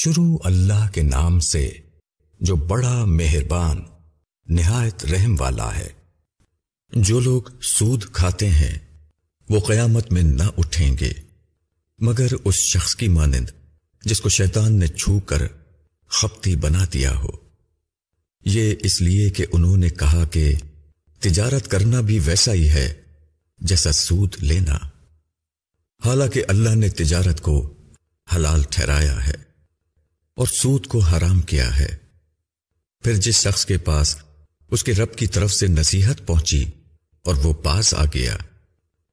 شروع اللہ کے نام سے جو بڑا مہربان نہایت رحم والا ہے جو لوگ سود کھاتے ہیں وہ قیامت میں نہ اٹھیں گے مگر اس شخص کی مانند جس کو شیطان نے چھو کر خپتی بنا دیا ہو یہ اس لیے کہ انہوں نے کہا کہ تجارت کرنا بھی ویسا ہی ہے جیسا سود لینا حالانکہ اللہ نے تجارت کو حلال ٹھہرایا ہے اور سود کو حرام کیا ہے پھر جس شخص کے پاس اس کے رب کی طرف سے نصیحت پہنچی اور وہ پاس آ گیا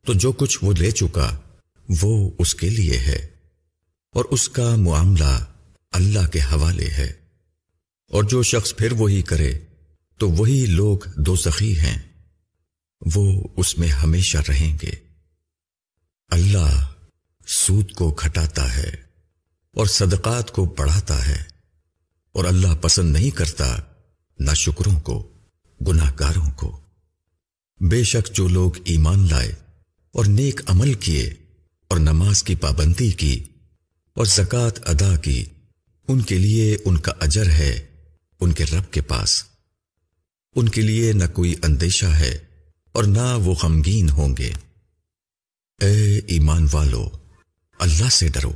تو جو کچھ وہ لے چکا وہ اس کے لیے ہے اور اس کا معاملہ اللہ کے حوالے ہے اور جو شخص پھر وہی کرے تو وہی لوگ دو سخی ہیں وہ اس میں ہمیشہ رہیں گے اللہ سود کو کھٹاتا ہے اور صدقات کو بڑھاتا ہے اور اللہ پسند نہیں کرتا نہ شکروں کو گاروں کو بے شک جو لوگ ایمان لائے اور نیک عمل کیے اور نماز کی پابندی کی اور زکوٰۃ ادا کی ان کے لیے ان کا اجر ہے ان کے رب کے پاس ان کے لیے نہ کوئی اندیشہ ہے اور نہ وہ غمگین ہوں گے اے ایمان والو اللہ سے ڈرو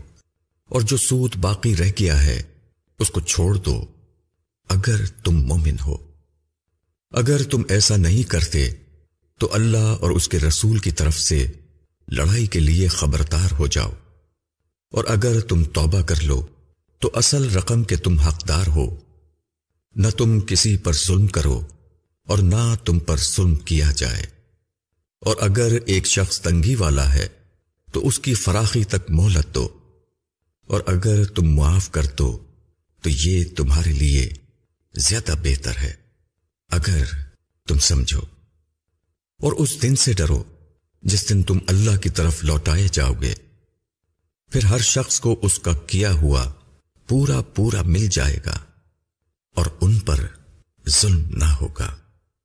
اور جو سود باقی رہ گیا ہے اس کو چھوڑ دو اگر تم مومن ہو اگر تم ایسا نہیں کرتے تو اللہ اور اس کے رسول کی طرف سے لڑائی کے لیے خبردار ہو جاؤ اور اگر تم توبہ کر لو تو اصل رقم کے تم حقدار ہو نہ تم کسی پر ظلم کرو اور نہ تم پر ظلم کیا جائے اور اگر ایک شخص تنگی والا ہے تو اس کی فراخی تک مہلت دو اور اگر تم معاف کر دو تو یہ تمہارے لیے زیادہ بہتر ہے اگر تم سمجھو اور اس دن سے ڈرو جس دن تم اللہ کی طرف لوٹائے جاؤ گے پھر ہر شخص کو اس کا کیا ہوا پورا پورا مل جائے گا اور ان پر ظلم نہ ہوگا